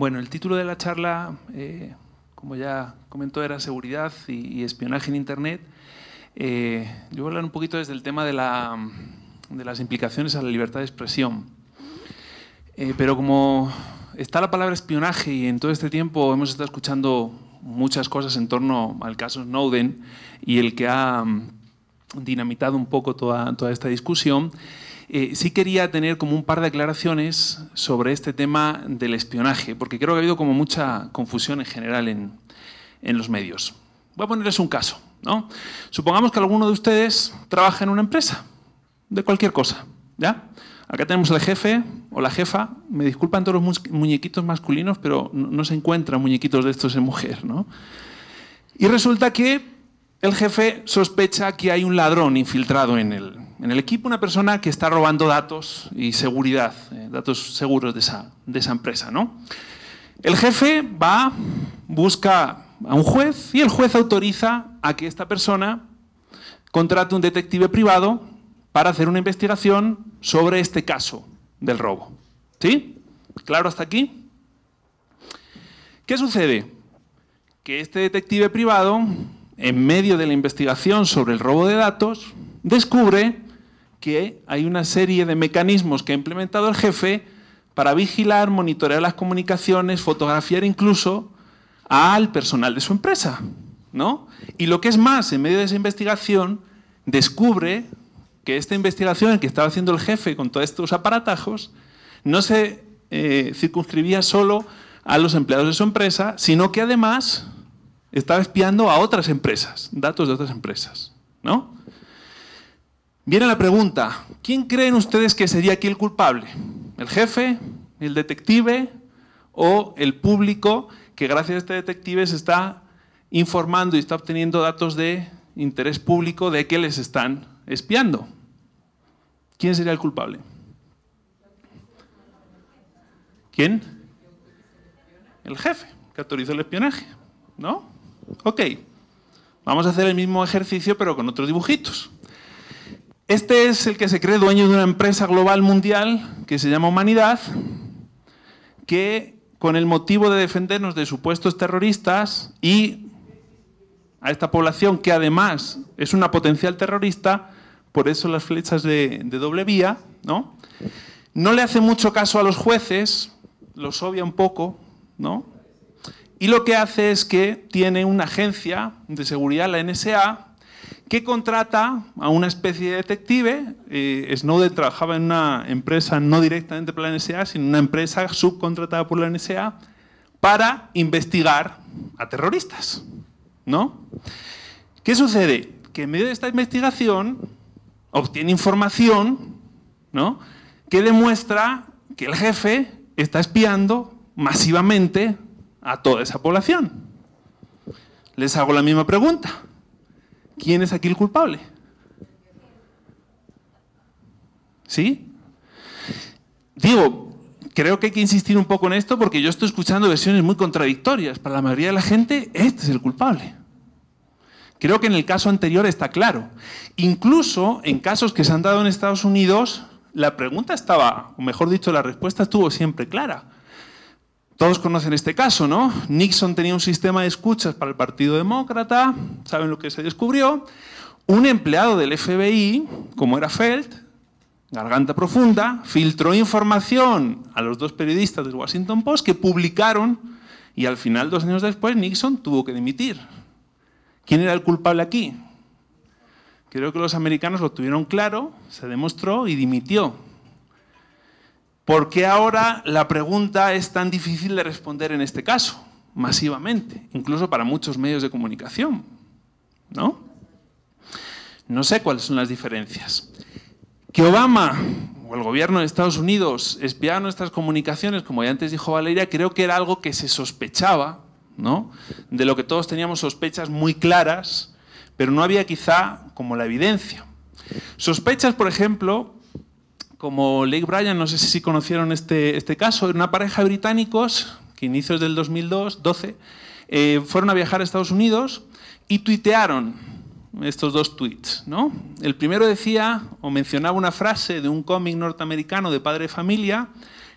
Bueno, el título de la charla, eh, como ya comentó, era Seguridad y, Espionaje en Internet. Eh, yo voy a hablar un poquito desde el tema de, las implicaciones a la libertad de expresión. Eh, pero como está la palabra espionaje y en todo este tiempo hemos estado escuchando muchas cosas en torno al caso Snowden y el que ha mm, dinamitado un poco toda esta discusión, eh, sí quería tener como un par de aclaraciones sobre este tema del espionaje, porque creo que ha habido como mucha confusión en general en, los medios. Voy a ponerles un caso. ¿no? Supongamos que alguno de ustedes trabaja en una empresa, de cualquier cosa. ¿ya? Acá tenemos al jefe o la jefa. Me disculpan todos los muñequitos masculinos, pero no, se encuentran muñequitos de estos en mujer. Y resulta que el jefe sospecha que hay un ladrón infiltrado en él en el equipo una persona que está robando datos y seguridad, eh, datos seguros de esa, de esa empresa. ¿no? El jefe va, busca a un juez y el juez autoriza a que esta persona contrate un detective privado para hacer una investigación sobre este caso del robo. ¿Sí? ¿Claro hasta aquí? ¿Qué sucede? Que este detective privado, en medio de la investigación sobre el robo de datos, descubre que hay una serie de mecanismos que ha implementado el jefe para vigilar, monitorear las comunicaciones, fotografiar incluso al personal de su empresa. ¿no? Y lo que es más, en medio de esa investigación, descubre que esta investigación que estaba haciendo el jefe con todos estos aparatajos no se eh, circunscribía solo a los empleados de su empresa, sino que además estaba espiando a otras empresas, datos de otras empresas. ¿no? Viene la pregunta, ¿quién creen ustedes que sería aquí el culpable? ¿El jefe? ¿El detective? ¿O el público que gracias a este detective se está informando y está obteniendo datos de interés público de que les están espiando? ¿Quién sería el culpable? ¿Quién? El jefe que autorizó el espionaje, ¿no? Ok, vamos a hacer el mismo ejercicio pero con otros dibujitos. Este es el que se cree dueño de una empresa global mundial que se llama Humanidad, que con el motivo de defendernos de supuestos terroristas y a esta población que además es una potencial terrorista, por eso las flechas de, doble vía, ¿no? No le hace mucho caso a los jueces, los obvia un poco, ¿no? Y lo que hace es que tiene una agencia de seguridad, la NSA, que contrata a una especie de detective. Eh, Snowden trabajaba en una empresa no directamente por la NSA, sino una empresa subcontratada por la NSA para investigar a terroristas. ¿No? ¿Qué sucede? Que en medio de esta investigación obtiene información ¿no? que demuestra que el jefe está espiando masivamente a toda esa población. Les hago la misma pregunta. ¿Quién es aquí el culpable? ¿Sí? Digo, creo que hay que insistir un poco en esto porque yo estoy escuchando versiones muy contradictorias. Para la mayoría de la gente, este es el culpable. Creo que en el caso anterior está claro. Incluso en casos que se han dado en Estados Unidos, la pregunta estaba, o mejor dicho, la respuesta estuvo siempre clara. Todos conocen este caso, ¿no? Nixon tenía un sistema de escuchas para el Partido Demócrata, ¿saben lo que se descubrió? Un empleado del FBI, como era Felt, garganta profunda, filtró información a los dos periodistas del Washington Post que publicaron y al final, dos años después, Nixon tuvo que dimitir. ¿Quién era el culpable aquí? Creo que los americanos lo tuvieron claro, se demostró y dimitió. ¿Por qué ahora la pregunta es tan difícil de responder en este caso, masivamente, incluso para muchos medios de comunicación? ¿No? No sé cuáles son las diferencias. Que Obama o el gobierno de Estados Unidos espiara nuestras comunicaciones, como ya antes dijo Valeria, creo que era algo que se sospechaba, ¿no? De lo que todos teníamos sospechas muy claras, pero no había quizá como la evidencia. Sospechas, por ejemplo, como Lake Bryan, no sé si conocieron este, este caso, una pareja de británicos que inicios del 2002, 12, eh, fueron a viajar a Estados Unidos y tuitearon estos dos tweets. ¿no? El primero decía o mencionaba una frase de un cómic norteamericano de padre de familia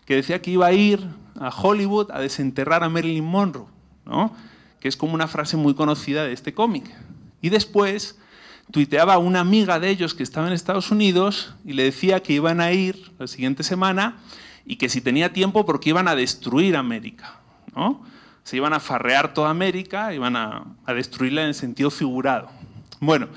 que decía que iba a ir a Hollywood a desenterrar a Marilyn Monroe, ¿no? que es como una frase muy conocida de este cómic. Y después tuiteaba a una amiga de ellos que estaba en Estados Unidos y le decía que iban a ir la siguiente semana y que si tenía tiempo porque iban a destruir América, ¿no? Se iban a farrear toda América, iban a, a destruirla en sentido figurado. Bueno,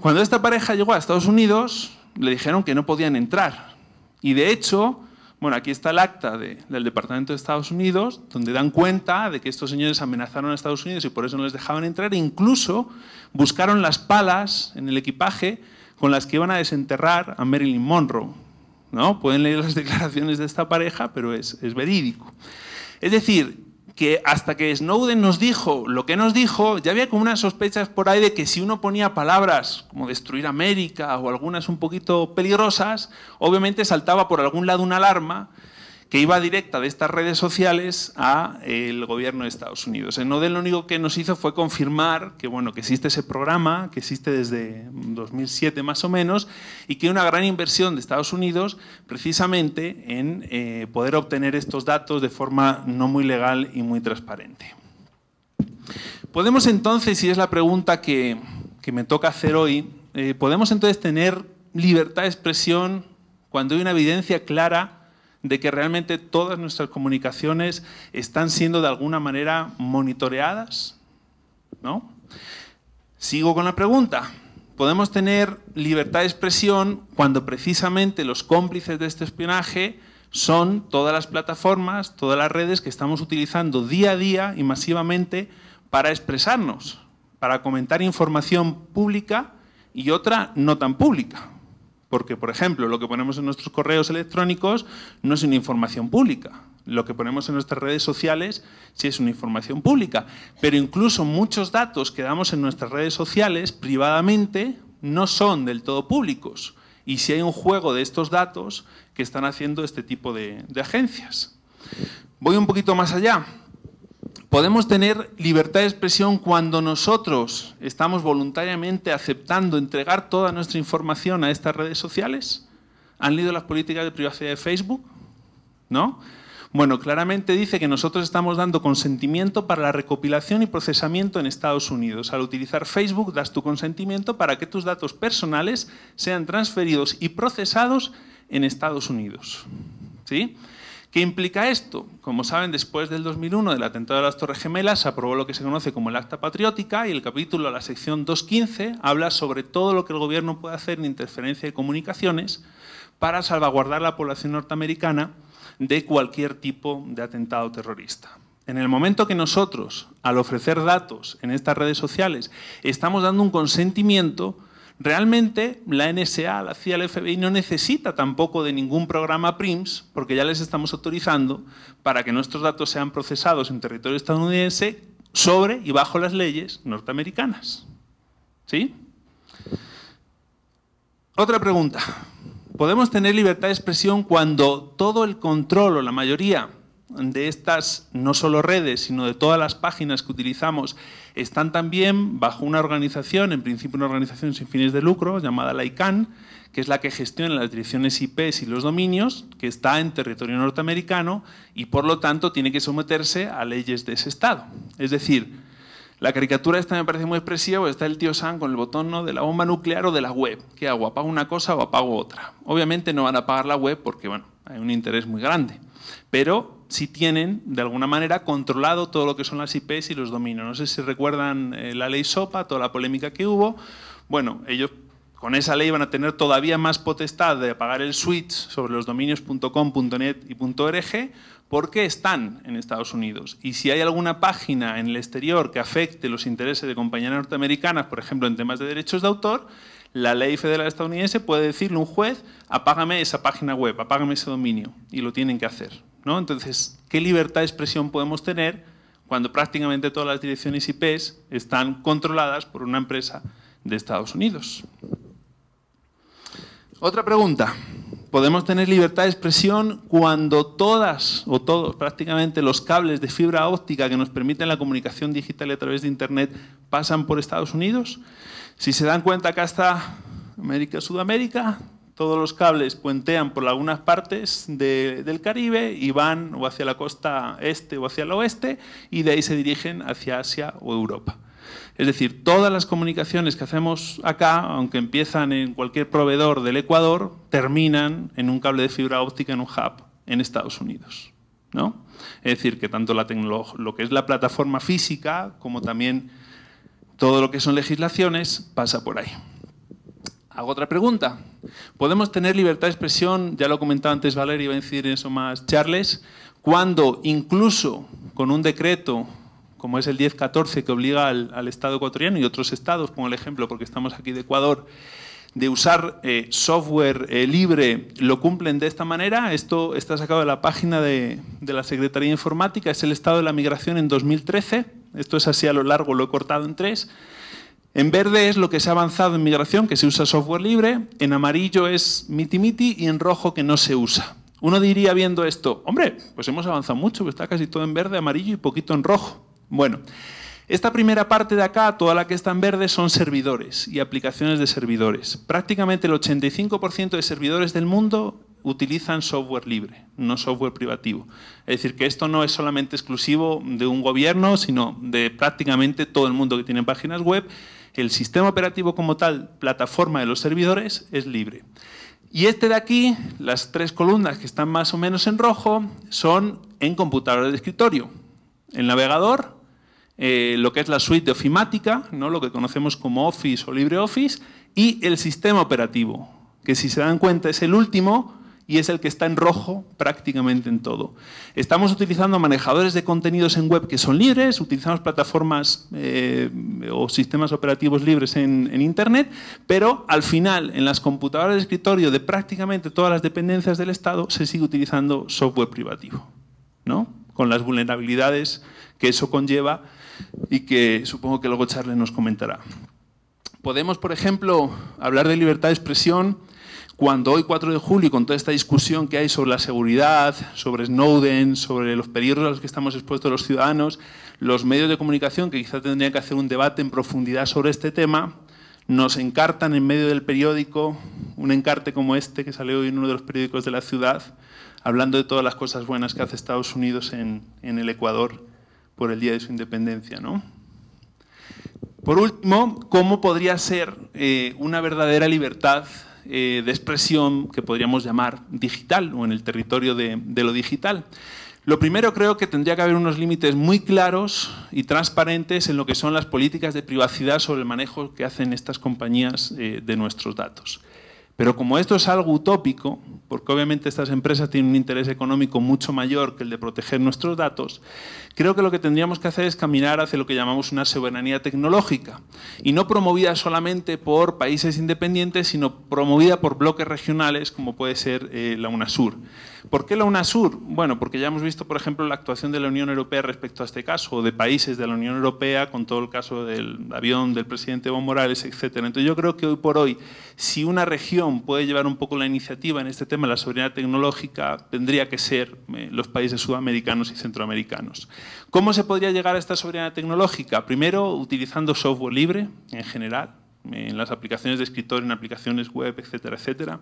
cuando esta pareja llegó a Estados Unidos, le dijeron que no podían entrar. Y de hecho, bueno, aquí está el acta del Departamento de Estados Unidos, donde dan cuenta de que estos señores amenazaron a Estados Unidos y por eso no les dejaban entrar, e incluso buscaron las palas en el equipaje con las que iban a desenterrar a Marilyn Monroe. ¿no? Pueden leer las declaraciones de esta pareja, pero es, es verídico. Es decir, que hasta que Snowden nos dijo lo que nos dijo, ya había como unas sospechas por ahí de que si uno ponía palabras como destruir América o algunas un poquito peligrosas, obviamente saltaba por algún lado una alarma que iba directa de estas redes sociales a eh, el gobierno de Estados Unidos. En Nodel lo único que nos hizo fue confirmar que, bueno, que existe ese programa, que existe desde 2007 más o menos, y que una gran inversión de Estados Unidos precisamente en eh, poder obtener estos datos de forma no muy legal y muy transparente. Podemos entonces, y es la pregunta que, me toca hacer hoy, eh, ¿podemos entonces tener libertad de expresión cuando hay una evidencia clara de que realmente todas nuestras comunicaciones están siendo de alguna manera monitoreadas? ¿No? Sigo con la pregunta. ¿Podemos tener libertad de expresión cuando precisamente los cómplices de este espionaje son todas las plataformas, todas las redes que estamos utilizando día a día y masivamente para expresarnos, para comentar información pública y otra no tan pública? Porque, por ejemplo, lo que ponemos en nuestros correos electrónicos no es una información pública. Lo que ponemos en nuestras redes sociales sí es una información pública. Pero incluso muchos datos que damos en nuestras redes sociales privadamente no son del todo públicos. Y si sí hay un juego de estos datos que están haciendo este tipo de agencias. Voy un poquito más allá. Podemos tener libertad de expresión cuando nosotros estamos voluntariamente aceptando entregar toda nuestra información a estas redes sociales. ¿Han leído las políticas de privacidad de Facebook? ¿No? Bueno, claramente dice que nosotros estamos dando consentimiento para la recopilación y procesamiento en Estados Unidos. Al utilizar Facebook das tu consentimiento para que tus datos personales sean transferidos y procesados en Estados Unidos. ¿Sí? ¿Qué implica esto? Como saben, después del 2001 del atentado de las Torres Gemelas se aprobó lo que se conoce como el Acta Patriótica y el capítulo, la sección 215, habla sobre todo lo que el gobierno puede hacer en interferencia de comunicaciones para salvaguardar a la población norteamericana de cualquier tipo de atentado terrorista. En el momento que nosotros, al ofrecer datos en estas redes sociales, estamos dando un consentimiento Realmente la NSA, la CIA, el FBI no necesita tampoco de ningún programa PRIMS, porque ya les estamos autorizando para que nuestros datos sean procesados en territorio estadounidense sobre y bajo las leyes norteamericanas. ¿Sí? Otra pregunta. ¿Podemos tener libertad de expresión cuando todo el control o la mayoría de estas, no solo redes, sino de todas las páginas que utilizamos, están también bajo una organización, en principio una organización sin fines de lucro, llamada la ICANN, que es la que gestiona las direcciones IP y los dominios, que está en territorio norteamericano y por lo tanto tiene que someterse a leyes de ese estado. Es decir, la caricatura esta me parece muy expresiva, está el tío San con el botón de la bomba nuclear o de la web. que hago? ¿Apago una cosa o apago otra? Obviamente no van a apagar la web porque bueno, hay un interés muy grande, pero si tienen, de alguna manera, controlado todo lo que son las IPs y los dominios. No sé si recuerdan eh, la ley SOPA, toda la polémica que hubo. Bueno, ellos con esa ley van a tener todavía más potestad de apagar el switch sobre los .com, .net y .org porque están en Estados Unidos. Y si hay alguna página en el exterior que afecte los intereses de compañías norteamericanas, por ejemplo, en temas de derechos de autor, la ley federal estadounidense puede decirle a un juez, apágame esa página web, apágame ese dominio, y lo tienen que hacer. Entonces, ¿qué libertad de expresión podemos tener cuando prácticamente todas las direcciones IP están controladas por una empresa de Estados Unidos? Otra pregunta. ¿Podemos tener libertad de expresión cuando todas o todos, prácticamente los cables de fibra óptica que nos permiten la comunicación digital a través de Internet pasan por Estados Unidos? Si se dan cuenta, acá está América, Sudamérica, todos los cables puentean por algunas partes del Caribe y van o hacia la costa este o hacia el oeste y de ahí se dirigen hacia Asia o Europa. Es decir, todas las comunicaciones que hacemos acá, aunque empiezan en cualquier proveedor del Ecuador, terminan en un cable de fibra óptica en un hub en Estados Unidos. ¿no? Es decir, que tanto lo que es la plataforma física como también todo lo que son legislaciones pasa por ahí. ¿Hago otra pregunta? Podemos tener libertad de expresión, ya lo comentaba antes Valeria, iba a en eso más Charles, cuando incluso con un decreto como es el 1014 que obliga al, Estado ecuatoriano y otros estados, pongo el ejemplo porque estamos aquí de Ecuador, de usar eh, software eh, libre lo cumplen de esta manera. Esto está sacado de la página de, de, la Secretaría de Informática, es el estado de la migración en 2013. Esto es así a lo largo, lo he cortado en tres. En verde es lo que se ha avanzado en migración, que se usa software libre, en amarillo es Mitimiti y en rojo que no se usa. Uno diría viendo esto, hombre, pues hemos avanzado mucho, que pues está casi todo en verde, amarillo y poquito en rojo. Bueno, esta primera parte de acá, toda la que está en verde, son servidores y aplicaciones de servidores. Prácticamente el 85% de servidores del mundo utilizan software libre, no software privativo. Es decir, que esto no es solamente exclusivo de un gobierno, sino de prácticamente todo el mundo que tiene páginas web que el sistema operativo como tal, plataforma de los servidores, es libre. Y este de aquí, las tres columnas que están más o menos en rojo, son en computador de escritorio. El navegador, eh, lo que es la suite de ofimática, ¿no? lo que conocemos como Office o LibreOffice, y el sistema operativo, que si se dan cuenta es el último y es el que está en rojo prácticamente en todo. Estamos utilizando manejadores de contenidos en web que son libres, utilizamos plataformas eh, o sistemas operativos libres en, Internet, pero al final en las computadoras de escritorio de prácticamente todas las dependencias del Estado se sigue utilizando software privativo, ¿no? con las vulnerabilidades que eso conlleva y que supongo que luego Charles nos comentará. Podemos, por ejemplo, hablar de libertad de expresión cuando hoy 4 de julio, con toda esta discusión que hay sobre la seguridad, sobre Snowden, sobre los peligros a los que estamos expuestos los ciudadanos, los medios de comunicación, que quizá tendrían que hacer un debate en profundidad sobre este tema, nos encartan en medio del periódico, un encarte como este que salió hoy en uno de los periódicos de la ciudad, hablando de todas las cosas buenas que hace Estados Unidos en, el Ecuador por el día de su independencia. ¿no? Por último, ¿cómo podría ser eh, una verdadera libertad eh, de expresión que podríamos llamar digital o en el territorio de, lo digital. Lo primero creo que tendría que haber unos límites muy claros y transparentes en lo que son las políticas de privacidad sobre el manejo que hacen estas compañías eh, de nuestros datos. Pero como esto es algo utópico, porque obviamente estas empresas tienen un interés económico mucho mayor que el de proteger nuestros datos, creo que lo que tendríamos que hacer es caminar hacia lo que llamamos una soberanía tecnológica, y no promovida solamente por países independientes, sino promovida por bloques regionales como puede ser eh, la UNASUR. ¿Por qué la UNASUR? Bueno, porque ya hemos visto, por ejemplo, la actuación de la Unión Europea respecto a este caso, o de países de la Unión Europea con todo el caso del avión del presidente Evo Morales, etc. Entonces yo creo que hoy por hoy, si una región puede llevar un poco la iniciativa en este tema la soberanía tecnológica tendría que ser eh, los países sudamericanos y centroamericanos. ¿Cómo se podría llegar a esta soberanía tecnológica? Primero, utilizando software libre en general, en las aplicaciones de escritorio, en aplicaciones web, etcétera, etcétera.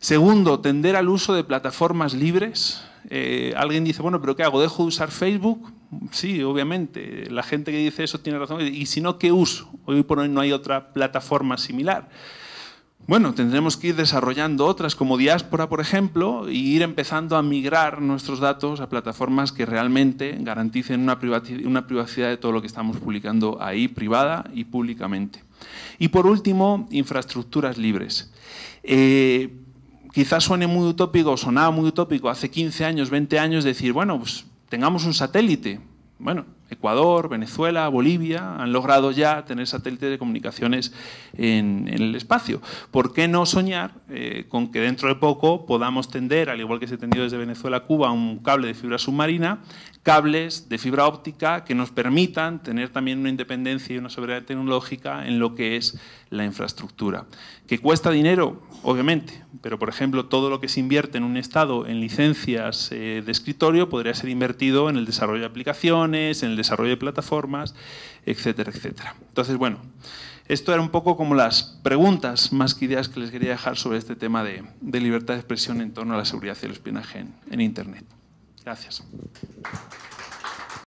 Segundo, tender al uso de plataformas libres. Eh, alguien dice, bueno, pero ¿qué hago? ¿Dejo de usar Facebook? Sí, obviamente. La gente que dice eso tiene razón. ¿Y si no, qué uso? Hoy por hoy no hay otra plataforma similar. Bueno, tendremos que ir desarrollando otras como diáspora, por ejemplo, y ir empezando a migrar nuestros datos a plataformas que realmente garanticen una privacidad de todo lo que estamos publicando ahí, privada y públicamente. Y por último, infraestructuras libres. Eh, quizás suene muy utópico, o sonaba muy utópico hace 15 años, 20 años, decir, bueno, pues tengamos un satélite. Bueno, Ecuador, Venezuela, Bolivia han logrado ya tener satélites de comunicaciones en, el espacio. ¿Por qué no soñar eh, con que dentro de poco podamos tender, al igual que se tendido desde Venezuela a Cuba, un cable de fibra submarina cables de fibra óptica que nos permitan tener también una independencia y una soberanía tecnológica en lo que es la infraestructura. Que cuesta dinero, obviamente, pero por ejemplo todo lo que se invierte en un Estado en licencias eh, de escritorio podría ser invertido en el desarrollo de aplicaciones, en el desarrollo de plataformas, etcétera, etcétera. Entonces, bueno, esto era un poco como las preguntas más que ideas que les quería dejar sobre este tema de, libertad de expresión en torno a la seguridad y el espionaje en Internet. Gracias.